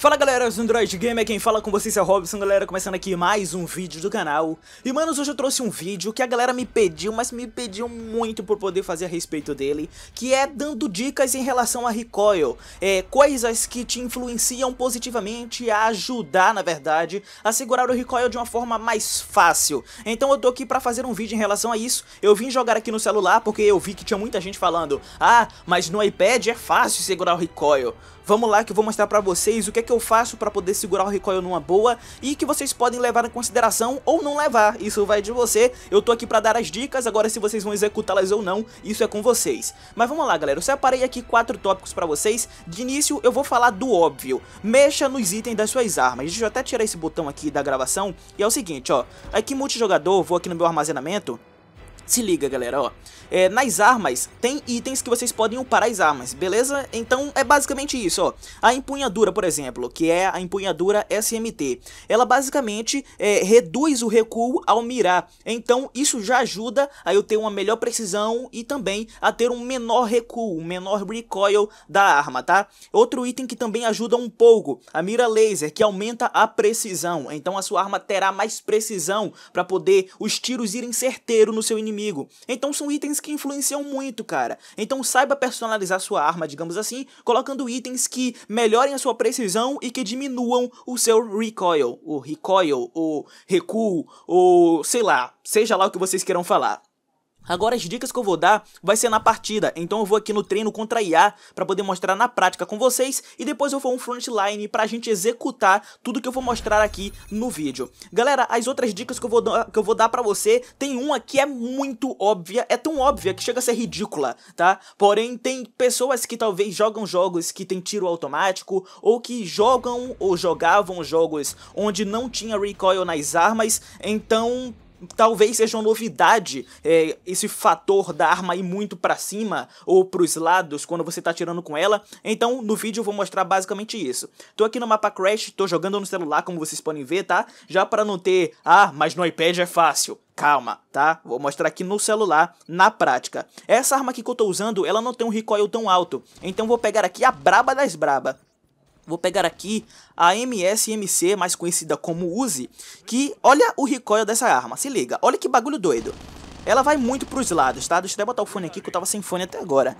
Fala galera os Android Gamer, quem fala com vocês é Robson, galera, começando aqui mais um vídeo do canal. E manos, hoje eu trouxe um vídeo que a galera me pediu, mas me pediu muito por poder fazer a respeito dele, que é dando dicas em relação a recoil, é, coisas que te influenciam positivamente a ajudar, na verdade, a segurar o recoil de uma forma mais fácil. Então eu tô aqui pra fazer um vídeo em relação a isso, eu vim jogar aqui no celular porque eu vi que tinha muita gente falando, ah, mas no iPad é fácil segurar o recoil. Vamos lá que eu vou mostrar pra vocês o que é que que eu faço para poder segurar o recoil numa boa e que vocês podem levar em consideração ou não levar, isso vai de você, eu tô aqui para dar as dicas, agora se vocês vão executá-las ou não, isso é com vocês. Mas vamos lá galera, eu separei aqui quatro tópicos para vocês, de início eu vou falar do óbvio, mexa nos itens das suas armas, deixa eu até tirar esse botão aqui da gravação, e é o seguinte ó, aqui multijogador, vou aqui no meu armazenamento, se liga, galera, ó. É, nas armas, tem itens que vocês podem upar as armas, beleza? Então, é basicamente isso, ó. A empunhadura, por exemplo, que é a empunhadura SMT. Ela basicamente é, reduz o recuo ao mirar. Então, isso já ajuda a eu ter uma melhor precisão e também a ter um menor recuo, um menor recoil da arma, tá? Outro item que também ajuda um pouco, a mira laser, que aumenta a precisão. Então, a sua arma terá mais precisão para poder os tiros irem certeiro no seu inimigo inimigo. Então são itens que influenciam muito, cara. Então saiba personalizar sua arma, digamos assim, colocando itens que melhorem a sua precisão e que diminuam o seu recoil, o recoil, o recuo, ou sei lá, seja lá o que vocês queiram falar. Agora as dicas que eu vou dar vai ser na partida, então eu vou aqui no treino contra IA para poder mostrar na prática com vocês e depois eu vou um frontline pra gente executar tudo que eu vou mostrar aqui no vídeo. Galera, as outras dicas que eu vou, que eu vou dar pra você, tem uma que é muito óbvia, é tão óbvia que chega a ser ridícula, tá? Porém, tem pessoas que talvez jogam jogos que tem tiro automático ou que jogam ou jogavam jogos onde não tinha recoil nas armas, então talvez seja uma novidade é, esse fator da arma ir muito para cima ou para os lados quando você está tirando com ela. Então, no vídeo eu vou mostrar basicamente isso. Tô aqui no mapa Crash, tô jogando no celular, como vocês podem ver, tá? Já para não ter, ah, mas no iPad é fácil calma, tá? Vou mostrar aqui no celular, na prática. Essa arma aqui que eu tô usando, ela não tem um recoil tão alto, então vou pegar aqui a braba das braba. Vou pegar aqui a MSMC, mais conhecida como Uzi, que olha o recoil dessa arma, se liga, olha que bagulho doido. Ela vai muito pros lados, tá? Deixa eu até botar o fone aqui que eu tava sem fone até agora.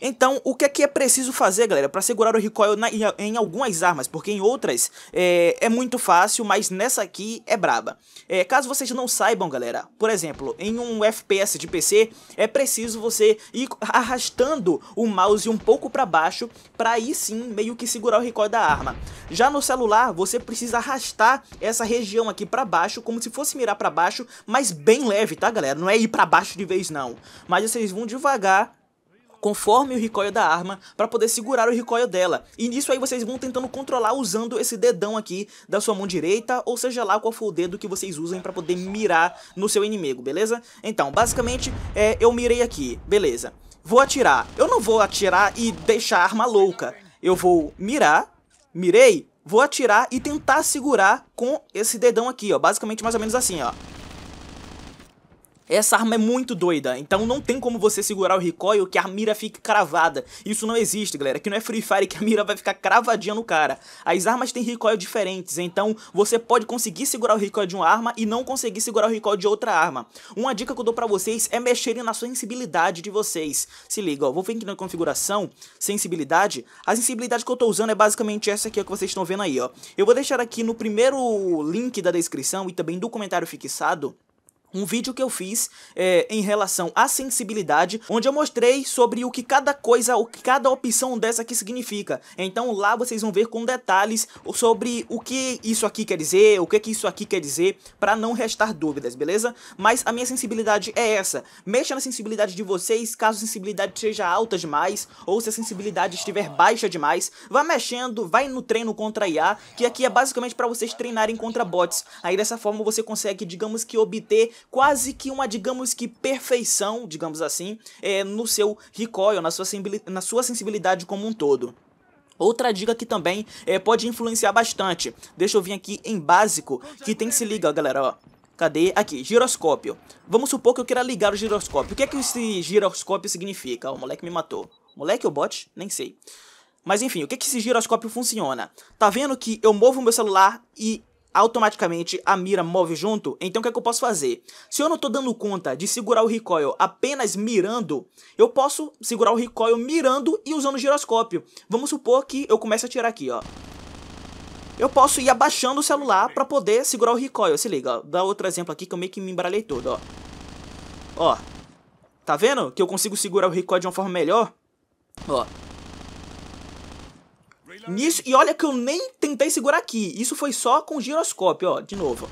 Então, o que é que é preciso fazer, galera, para segurar o recoil na, em, algumas armas, porque em outras é, é, muito fácil, mas nessa aqui é braba. É, caso vocês não saibam, galera, por exemplo, em um FPS de PC, é preciso você ir arrastando o mouse um pouco para baixo, para aí sim meio que segurar o recoil da arma. Já no celular, você precisa arrastar essa região aqui para baixo, como se fosse mirar para baixo, mas bem leve, tá, galera? Não é ir para baixo de vez, não. Mas vocês vão devagar conforme o recoil da arma para poder segurar o recoil dela. E nisso aí vocês vão tentando controlar usando esse dedão aqui da sua mão direita, ou seja lá qual for o dedo que vocês usem para poder mirar no seu inimigo, beleza? Então, basicamente, é, eu mirei aqui, beleza. Vou atirar. Eu não vou atirar e deixar a arma louca. Eu vou mirar, mirei, vou atirar e tentar segurar com esse dedão aqui, ó. Basicamente mais ou menos assim, ó. Essa arma é muito doida, então não tem como você segurar o recoil que a mira fique cravada. Isso não existe, galera. Que não é Free Fire que a mira vai ficar cravadinha no cara. As armas têm recoil diferentes, então você pode conseguir segurar o recoil de uma arma e não conseguir segurar o recoil de outra arma. Uma dica que eu dou pra vocês é mexerem na sensibilidade de vocês. Se liga, ó, vou vir aqui na configuração, sensibilidade. A sensibilidade que eu tô usando é basicamente essa aqui ó, que vocês estão vendo aí, ó. Eu vou deixar aqui no primeiro link da descrição e também do comentário fixado um vídeo que eu fiz é, em relação à sensibilidade, onde eu mostrei sobre o que cada coisa, o que cada opção dessa aqui significa. Então lá vocês vão ver com detalhes sobre o que isso aqui quer dizer, o que, que isso aqui quer dizer, para não restar dúvidas, beleza? Mas a minha sensibilidade é essa. Mexa na sensibilidade de vocês, caso a sensibilidade seja alta demais, ou se a sensibilidade estiver baixa demais, vá mexendo, vai no treino contra IA, que aqui é basicamente para vocês treinarem contra bots. Aí dessa forma você consegue, digamos que, obter quase que uma, digamos que, perfeição, digamos assim, é, no seu recoil, na sua, na sua sensibilidade como um todo. Outra dica que também é, pode influenciar bastante. Deixa eu vir aqui em básico, que tem que se ligar, galera, ó. Cadê? Aqui, giroscópio. Vamos supor que eu queira ligar o giroscópio. O que é que esse giroscópio significa? O moleque me matou. Moleque ou bot? Nem sei. Mas enfim, o que, é que esse giroscópio funciona? Tá vendo que eu movo meu celular e automaticamente a mira move junto, então o que, é que eu posso fazer? Se eu não estou dando conta de segurar o recoil apenas mirando, eu posso segurar o recoil mirando e usando o giroscópio. Vamos supor que eu comece a tirar aqui, ó. Eu posso ir abaixando o celular para poder segurar o recoil, se liga, ó. Dá outro exemplo aqui que eu meio que me embralhei todo, ó. Ó. Tá vendo que eu consigo segurar o recoil de uma forma melhor? Ó. Nisso, e olha que eu nem tentei segurar aqui. Isso foi só com giroscópio, ó, de novo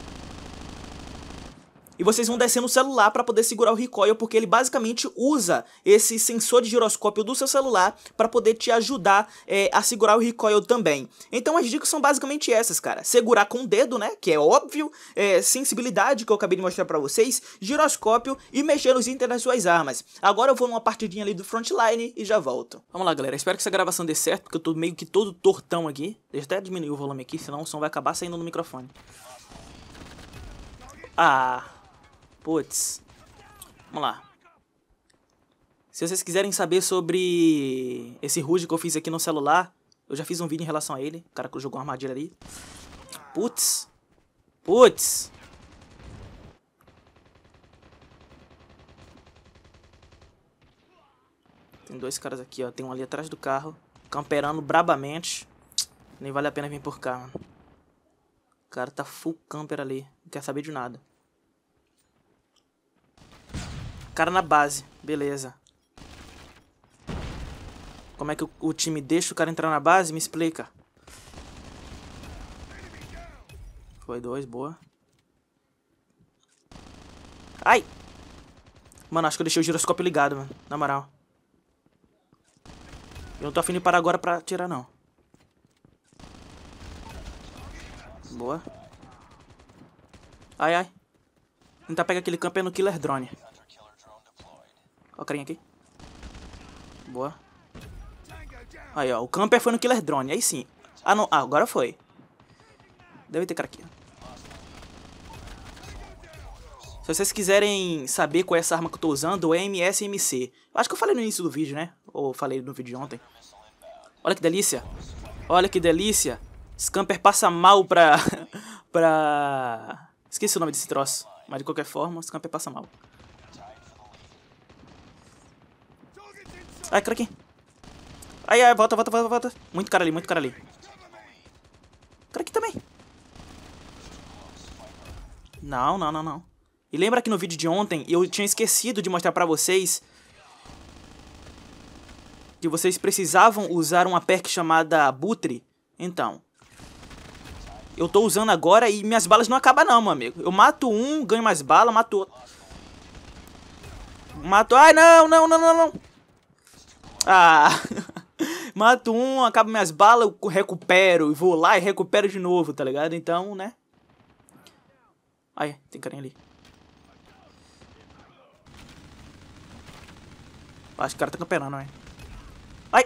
e vocês vão descendo o celular para poder segurar o recoil, porque ele basicamente usa esse sensor de giroscópio do seu celular para poder te ajudar é, a segurar o recoil também. Então as dicas são basicamente essas, cara. Segurar com o dedo, né, que é óbvio, é, sensibilidade, que eu acabei de mostrar para vocês, giroscópio e mexer nos itens das suas armas. Agora eu vou numa partidinha ali do frontline e já volto. Vamos lá, galera. Espero que essa gravação dê certo, porque eu tô meio que todo tortão aqui. Deixa eu até diminuir o volume aqui, senão o som vai acabar saindo no microfone. Ah... Putz, Vamos lá. Se vocês quiserem saber sobre esse ruge que eu fiz aqui no celular, eu já fiz um vídeo em relação a ele. O cara que jogou uma armadilha ali. Putz. Putz. Tem dois caras aqui, ó. Tem um ali atrás do carro. Camperando brabamente. Nem vale a pena vir por cá, mano. O cara tá full camper ali. Não quer saber de nada. Cara na base. Beleza. Como é que o, time deixa o cara entrar na base? Me explica. Foi dois, boa. Ai! Mano, acho que eu deixei o giroscópio ligado, mano. Na moral. Eu não tô afim de parar agora pra tirar, não. Boa. Ai, ai. Tentar pegar aquele campo é no Killer Drone. Ó, a carinha aqui. Boa. Aí, ó. O camper foi no Killer Drone. Aí sim. Ah, não. Ah, agora foi. Deve ter cara aqui. Se vocês quiserem saber qual é essa arma que eu tô usando, é MSMC. Eu acho que eu falei no início do vídeo, né? Ou falei no vídeo de ontem. Olha que delícia. Olha que delícia. Camper passa mal pra... pra... Esqueci o nome desse troço. Mas de qualquer forma, o Camper passa mal. Ai, aqui. Ai, ai, volta, volta, volta, volta. Muito cara ali, muito cara ali. Cara aqui também. Não, não, não, não. E lembra que no vídeo de ontem eu tinha esquecido de mostrar pra vocês que vocês precisavam usar uma perk chamada Butre? Então, eu tô usando agora e minhas balas não acabam não, meu amigo. Eu mato um, ganho mais bala, mato outro. Mato... Ai, não, não, não, não, não. Ah, mato um, acabo minhas balas, eu recupero, e vou lá e recupero de novo, tá ligado? Então, né? Ai, tem carinha ali. Acho que o cara tá camperando, né? Ai!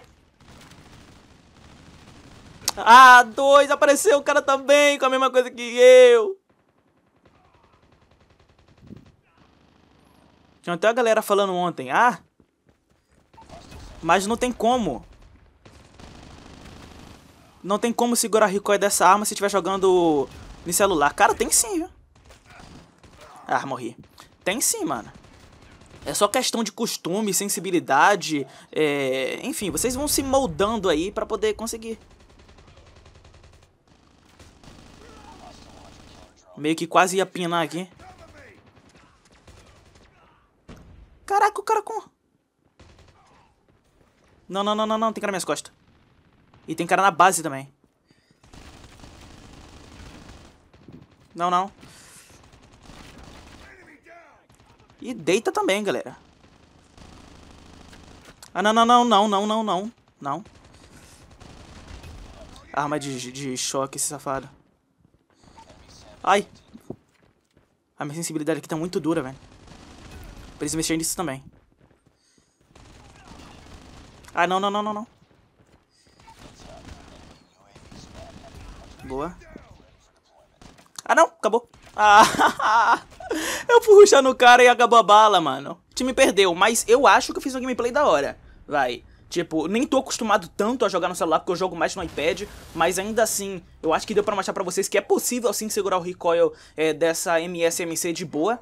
Ah, dois! Apareceu o cara também com a mesma coisa que eu! Tinha até a galera falando ontem. Ah, mas não tem como. Não tem como segurar recoil dessa arma se estiver jogando em celular. Cara, tem sim, viu? Ah, morri. Tem sim, mano. É só questão de costume, sensibilidade, é... enfim, vocês vão se moldando aí pra poder conseguir. Meio que quase ia pinar aqui. Não, não, não, não, não. Tem cara nas minhas costas. E tem cara na base também. Não, não. E deita também, galera. Ah, não, não, não, não, não, não, não. Não. Arma de, de choque, esse safado. Ai. A minha sensibilidade aqui tá muito dura, velho. Preciso mexer nisso também. Ah, não, não, não, não, não. Boa. Ah, não. Acabou. Ah, eu fui ruxar no cara e acabou a bala, mano. O time perdeu, mas eu acho que eu fiz uma gameplay da hora. Vai. Tipo, nem tô acostumado tanto a jogar no celular, porque eu jogo mais no iPad, mas ainda assim, eu acho que deu pra mostrar pra vocês que é possível, assim segurar o recoil é, dessa MSMC de boa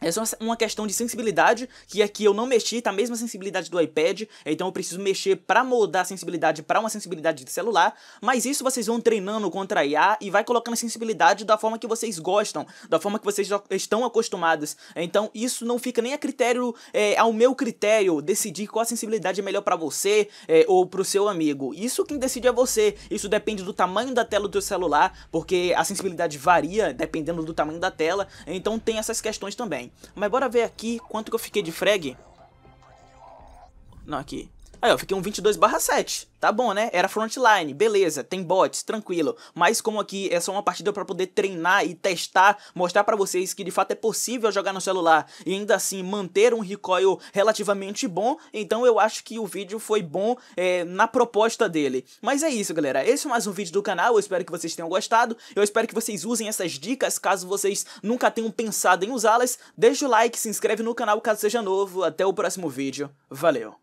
essa É uma questão de sensibilidade, que aqui eu não mexi, tá a mesma sensibilidade do iPad, então eu preciso mexer para mudar a sensibilidade para uma sensibilidade de celular, mas isso vocês vão treinando contra a IA e vai colocando a sensibilidade da forma que vocês gostam, da forma que vocês estão acostumados. Então isso não fica nem a critério, é, ao meu critério, decidir qual a sensibilidade é melhor para você é, ou pro seu amigo. Isso quem decide é você, isso depende do tamanho da tela do seu celular, porque a sensibilidade varia dependendo do tamanho da tela, então tem essas questões também. Mas bora ver aqui quanto que eu fiquei de frag. Não, aqui. Aí, ó, fiquei um 22 barra 7. Tá bom, né? Era frontline, beleza, tem bots, tranquilo. Mas como aqui é só uma partida para poder treinar e testar, mostrar para vocês que de fato é possível jogar no celular e ainda assim manter um recoil relativamente bom, então eu acho que o vídeo foi bom é, na proposta dele. Mas é isso, galera. Esse é mais um vídeo do canal, eu espero que vocês tenham gostado. Eu espero que vocês usem essas dicas, caso vocês nunca tenham pensado em usá-las. Deixa o like, se inscreve no canal caso seja novo. Até o próximo vídeo. Valeu!